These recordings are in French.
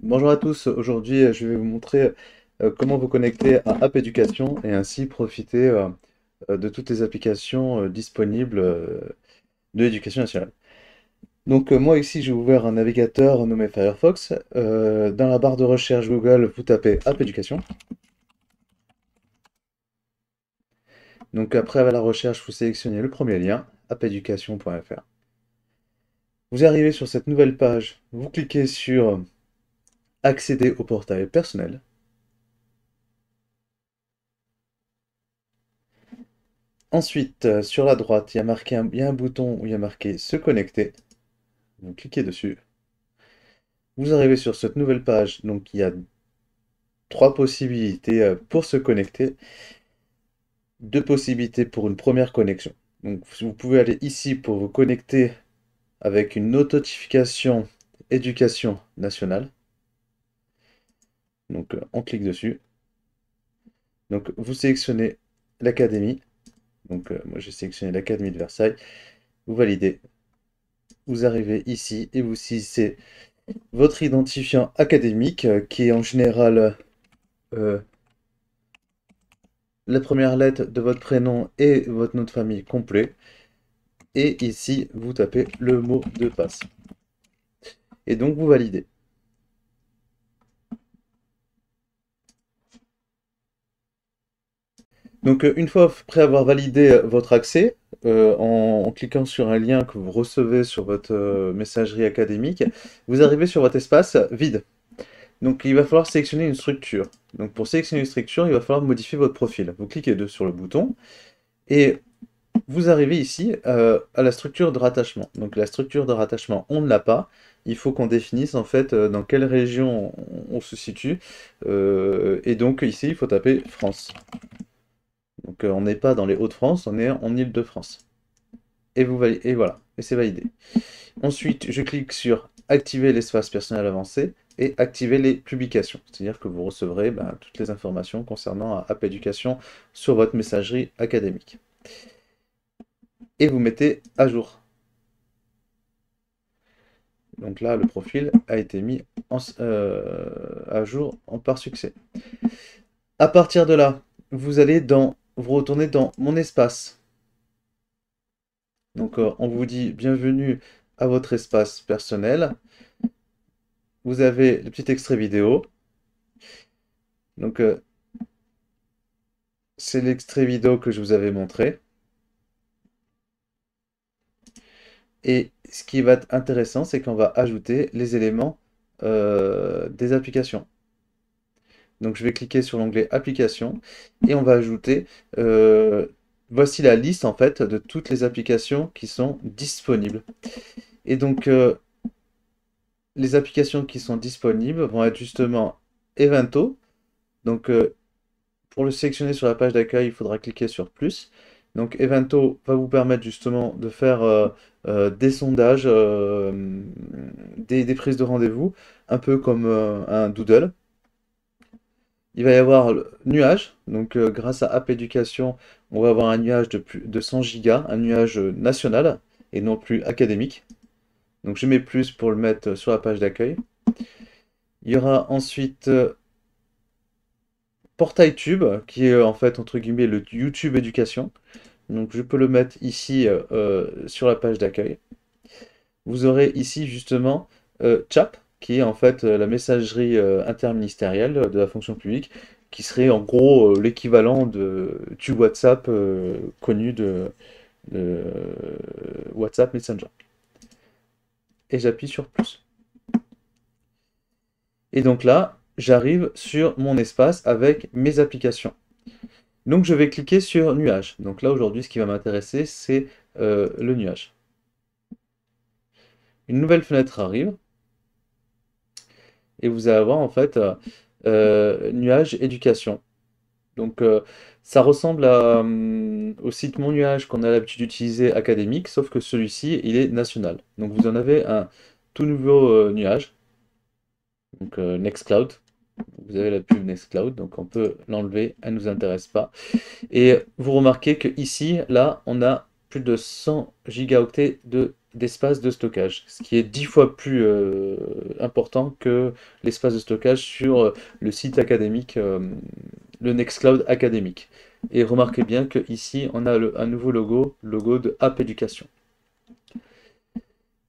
Bonjour à tous, aujourd'hui euh, je vais vous montrer euh, comment vous connecter à App Education et ainsi profiter euh, de toutes les applications disponibles de l'éducation nationale. Donc moi ici j'ai ouvert un navigateur nommé Firefox. dans la barre de recherche Google, vous tapez App Education. Donc après la recherche, vous sélectionnez le premier lien, appeducation.fr. Vous arrivez sur cette nouvelle page, vous cliquez sur Accéder au portail personnel. Ensuite, euh, sur la droite, il y a, marqué un, un bouton où il y a marqué Se connecter. Vous cliquez dessus. Vous arrivez sur cette nouvelle page, donc il y a trois possibilités euh, pour se connecter. Deux possibilités pour une première connexion. Donc vous pouvez aller ici pour vous connecter avec une notification éducation nationale. Donc euh, on clique dessus. Donc vous sélectionnez l'académie. Donc euh, moi j'ai sélectionné l'académie de Versailles. Vous validez. Vous arrivez ici et vous saisissez votre identifiant académique euh, qui est en général la première lettre de votre prénom et votre nom de famille complet et ici vous tapez le mot de passe. Et donc vous validez. Donc euh, une fois après avoir validé euh, votre accès, euh, en, cliquant sur un lien que vous recevez sur votre messagerie académique, vous arrivez sur votre espace vide. Donc il va falloir sélectionner une structure. Donc pour sélectionner une structure, il va falloir modifier votre profil. Vous cliquez deux sur le bouton et vous arrivez ici euh, à la structure de rattachement. Donc la structure de rattachement, on ne l'a pas. Il faut qu'on définisse en fait euh, dans quelle région on, se situe. Euh, et donc ici, il faut taper France. Donc on n'est pas dans les Hauts-de-France, on est en Île-de-France. Et, vous et voilà, et c'est validé. Ensuite, je clique sur activer l'espace personnel avancé et activer les publications. C'est-à-dire que vous recevrez ben, toutes les informations concernant App Education sur votre messagerie académique vous mettez à jour. Donc là, le profil a été mis en, euh, à jour en, par succès. À partir de là, vous allez dans, vous retournez dans mon espace. Donc euh, on vous dit bienvenue à votre espace personnel. Vous avez le petit extrait vidéo. Donc euh, c'est l'extrait vidéo que je vous avais montré. Et ce qui va être intéressant, c'est qu'on va ajouter les éléments euh, des applications. Donc je vais cliquer sur l'onglet applications et on va ajouter, euh, voici la liste en fait de toutes les applications qui sont disponibles. Et donc euh, les applications qui sont disponibles vont être justement Evento. Donc pour le sélectionner sur la page d'accueil, il faudra cliquer sur plus. Donc Evento va vous permettre justement de faire euh, euh, des sondages, euh, des, prises de rendez-vous, un peu comme un doodle. Il va y avoir nuage, donc grâce à App Education, on va avoir un nuage de, plus, de 100 go un nuage national et non plus académique. Donc je mets plus pour le mettre sur la page d'accueil. Il y aura ensuite portail tube, qui est euh, en fait entre guillemets le YouTube éducation. Donc je peux le mettre ici euh, euh, sur la page d'accueil. Vous aurez ici justement CHAP, qui est en fait la messagerie interministérielle de la fonction publique, qui serait en gros l'équivalent de, du WhatsApp connu de, de WhatsApp Messenger. Et j'appuie sur plus. Et donc là, j'arrive sur mon espace avec mes applications. Donc je vais cliquer sur nuage. Donc là aujourd'hui ce qui va m'intéresser c'est euh, le nuage. Une nouvelle fenêtre arrive. Et vous allez avoir en fait euh, euh, nuage éducation. Donc ça ressemble au site Mon Nuage qu'on a l'habitude d'utiliser académique, sauf que celui-ci, il est national. Donc vous en avez un tout nouveau nuage donc euh, Nextcloud. Vous avez la pub Nextcloud, donc on peut l'enlever, elle ne nous intéresse pas. Et vous remarquez que ici, là, on a plus de 100 gigaoctets de d'espace de stockage, ce qui est 10 fois plus euh, important que l'espace de stockage sur euh, le site académique, le Nextcloud académique. Et remarquez bien que ici on a un nouveau logo, logo de App Education.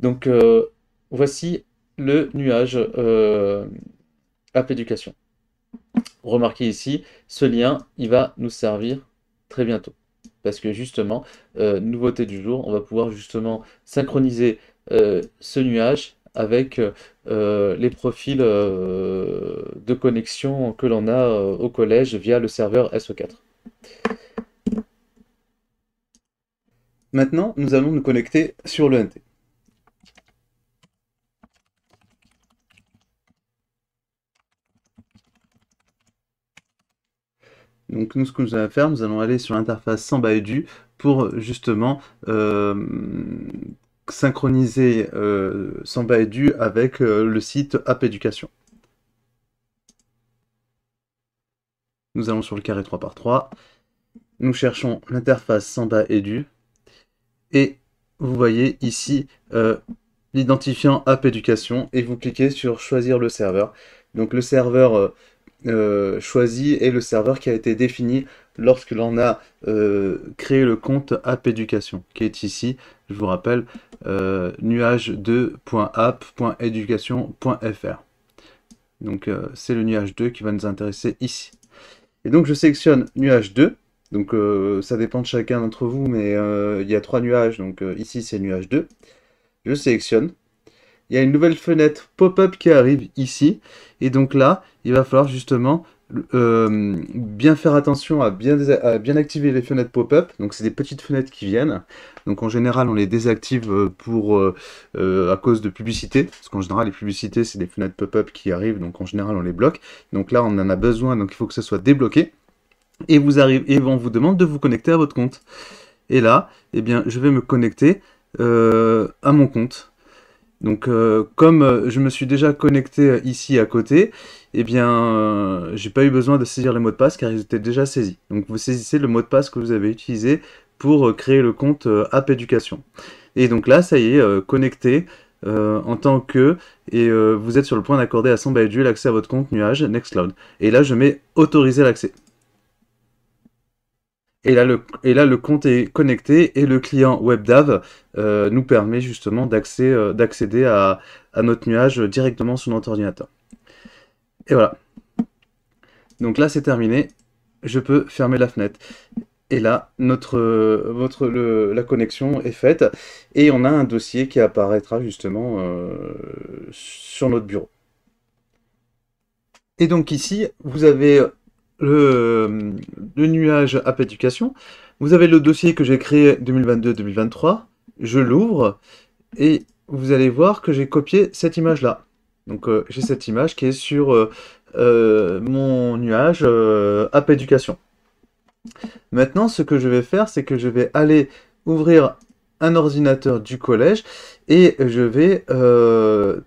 Donc voici le nuage app euh, éducation. Remarquez ici, ce lien, il va nous servir très bientôt. Parce que justement, euh, nouveauté du jour, on va pouvoir justement synchroniser euh, ce nuage avec les profils de connexion que l'on a au collège via le serveur SO4. Maintenant, nous allons nous connecter sur l'ENT. Donc nous, ce que nous allons faire, nous allons aller sur l'interface Samba Edu pour justement euh, synchroniser euh, Samba Edu avec euh, le site App Éducation. Nous allons sur le carré 3 par 3 Nous cherchons l'interface Samba Edu. Et vous voyez ici l'identifiant App Éducation et vous cliquez sur Choisir le serveur. Donc le serveur euh, choisi et le serveur qui a été défini lorsque l'on a euh, créé le compte app Education qui est ici je vous rappelle euh, nuage2.app.education.fr donc c'est le nuage 2 qui va nous intéresser ici et donc je sélectionne nuage 2 donc ça dépend de chacun d'entre vous mais il y a trois nuages donc ici c'est nuage 2 je sélectionne il y a une nouvelle fenêtre pop-up qui arrive ici. Et donc là, il va falloir justement euh, bien faire attention à bien, activer les fenêtres pop-up. Donc c'est des petites fenêtres qui viennent. Donc en général on les désactive euh, pour euh, à cause de publicité. Parce qu'en général les publicités c'est des fenêtres pop-up qui arrivent. Donc en général on les bloque. Donc là on en a besoin. Donc il faut que ça soit débloqué. Et, vous arrive, et on vous demande de vous connecter à votre compte. Et là, eh bien, je vais me connecter à mon compte. Donc euh, comme euh, je me suis déjà connecté euh, ici à côté, eh bien j'ai pas eu besoin de saisir les mots de passe car ils étaient déjà saisis. Donc vous saisissez le mot de passe que vous avez utilisé pour créer le compte App Education. Et donc là ça y est, connecté. en tant que et vous êtes sur le point d'accorder à Samba l'accès à votre compte nuage Nextcloud. Et là, je mets autoriser l'accès. Et là, le, compte est connecté et le client WebDAV euh, nous permet justement euh, d'accéder à, notre nuage directement sur notre ordinateur. Et voilà. Donc là, c'est terminé. Je peux fermer la fenêtre. Et là, notre, votre, la connexion est faite. Et on a un dossier qui apparaîtra justement euh, sur notre bureau. Et donc ici, vous avez euh, le, nuage app éducation, vous avez le dossier que j'ai créé 2022-2023, je l'ouvre et vous allez voir que j'ai copié cette image-là. Donc euh, j'ai cette image qui est sur euh, mon nuage app éducation. Maintenant, ce que je vais faire, c'est que je vais aller ouvrir un ordinateur du collège et je vais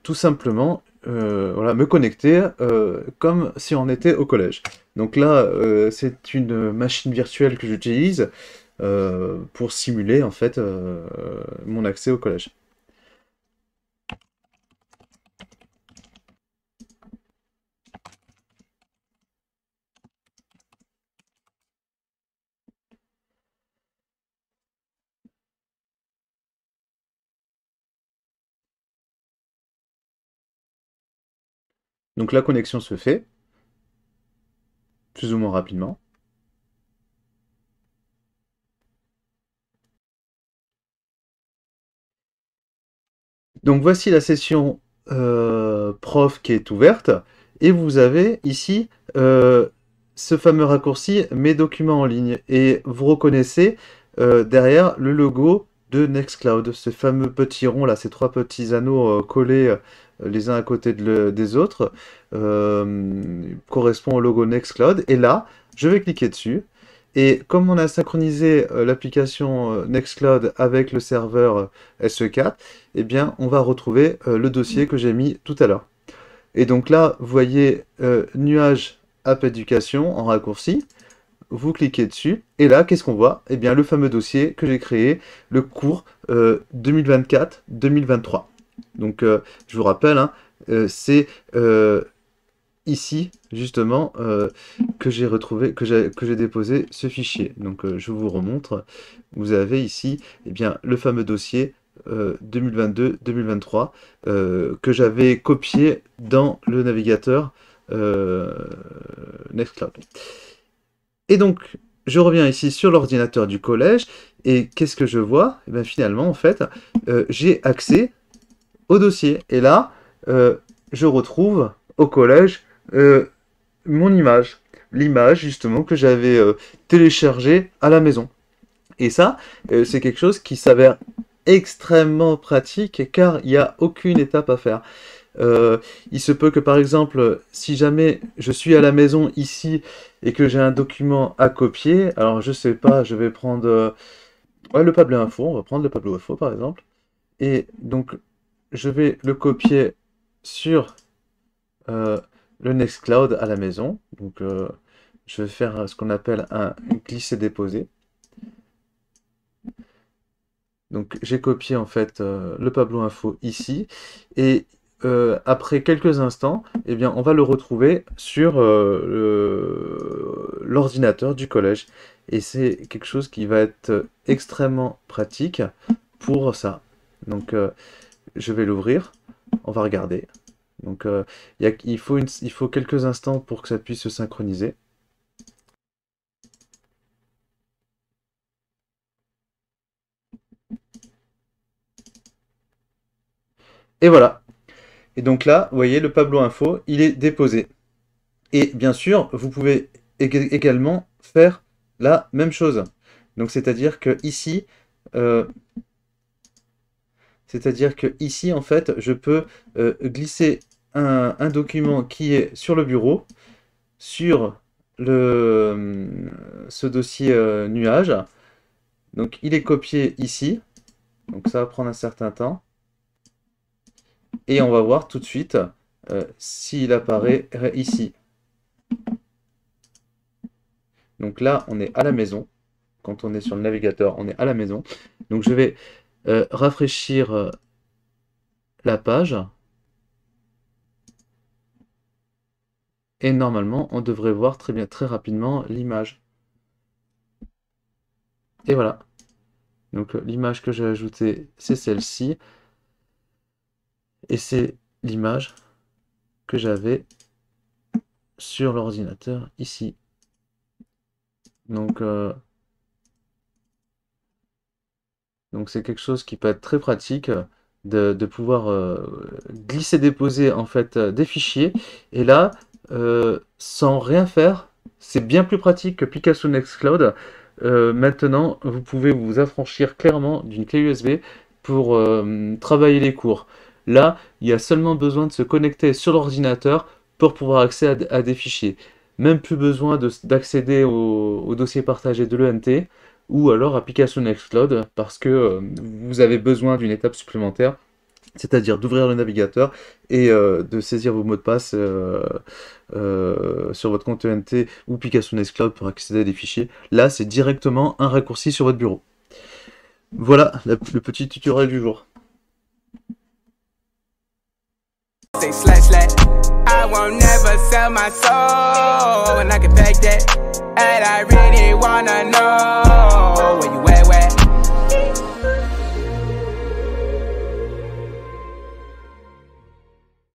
tout simplement euh, voilà, me connecter euh, comme si on était au collège. Donc là, euh, c'est une machine virtuelle que j'utilise pour simuler en fait mon accès au collège. Donc la connexion se fait, plus ou moins rapidement. Donc voici la session euh, prof qui est ouverte. Et vous avez ici euh, ce fameux raccourci « Mes documents en ligne ». Et vous reconnaissez euh, derrière le logo de Nextcloud, ce fameux petit rond là, ces trois petits anneaux collés les uns à côté des autres, euh, correspond au logo Nextcloud. Et là, je vais cliquer dessus. Et comme on a synchronisé euh, l'application euh, Nextcloud avec le serveur SE4, eh bien, on va retrouver le dossier que j'ai mis tout à l'heure. Et donc là, vous voyez nuage app éducation en raccourci. Vous cliquez dessus. Et là, qu'est-ce qu'on voit Eh bien, le fameux dossier que j'ai créé, le cours 2024-2023. Donc, euh, je vous rappelle, hein, euh, c'est euh, ici, justement, que j'ai retrouvé, que j'ai déposé ce fichier. Donc, je vous remontre. Vous avez ici eh bien, le fameux dossier 2022-2023 que j'avais copié dans le navigateur Nextcloud. Et donc, je reviens ici sur l'ordinateur du collège, et qu'est-ce que je vois Et eh bien, Finalement, en fait, j'ai accès dossier. Et là, euh, je retrouve au collège euh, mon image. L'image, justement, que j'avais euh, téléchargé à la maison. Et ça, c'est quelque chose qui s'avère extrêmement pratique car il n'y a aucune étape à faire. il se peut que par exemple, si jamais je suis à la maison ici et que j'ai un document à copier, alors je sais pas, je vais prendre le Pablo Info, on va prendre le Pablo Info par exemple. Et donc je vais le copier sur euh, le Nextcloud à la maison. Donc, euh, je vais faire ce qu'on appelle un glisser-déposer. Donc, j'ai copié en fait euh, le Pablo Info ici. Et après quelques instants, eh bien, on va le retrouver sur l'ordinateur du collège. Et c'est quelque chose qui va être extrêmement pratique pour ça. Donc, je vais l'ouvrir. On va regarder. Donc, euh, il, faut quelques instants pour que ça puisse se synchroniser. Et voilà. Et donc là, vous voyez, le Pablo Info, il est déposé. Et bien sûr, vous pouvez également faire la même chose. Donc, c'est-à-dire que ici, euh, c'est-à-dire que ici, en fait, je peux euh, glisser un, document qui est sur le bureau, sur le, euh, ce dossier euh, nuage. Donc, il est copié ici. Donc, ça va prendre un certain temps. Et on va voir tout de suite s'il apparaît ici. Donc là, on est à la maison. Quand on est sur le navigateur, on est à la maison. Donc je vais euh, rafraîchir euh, la page. Et normalement, on devrait voir très bien, très rapidement l'image. Et voilà. Donc euh, l'image que j'ai ajoutée, c'est celle-ci. Et c'est l'image que j'avais sur l'ordinateur ici. Donc donc c'est quelque chose qui peut être très pratique euh, de, pouvoir euh, glisser déposer en fait euh, des fichiers et là sans rien faire c'est bien plus pratique que Picasso Nextcloud. maintenant vous pouvez vous affranchir clairement d'une clé USB pour travailler les cours. Là il y a seulement besoin de se connecter sur l'ordinateur pour pouvoir accéder à, des fichiers. Même plus besoin d'accéder au, au dossier partagé de l'ENT ou alors application Nextcloud parce que euh, vous avez besoin d'une étape supplémentaire, c'est-à-dire d'ouvrir le navigateur et euh, de saisir vos mots de passe euh, sur votre compte ENT ou Picasso Nextcloud pour accéder à des fichiers. Là, c'est directement un raccourci sur votre bureau. Voilà le petit tutoriel du jour. And I really wanna know where you at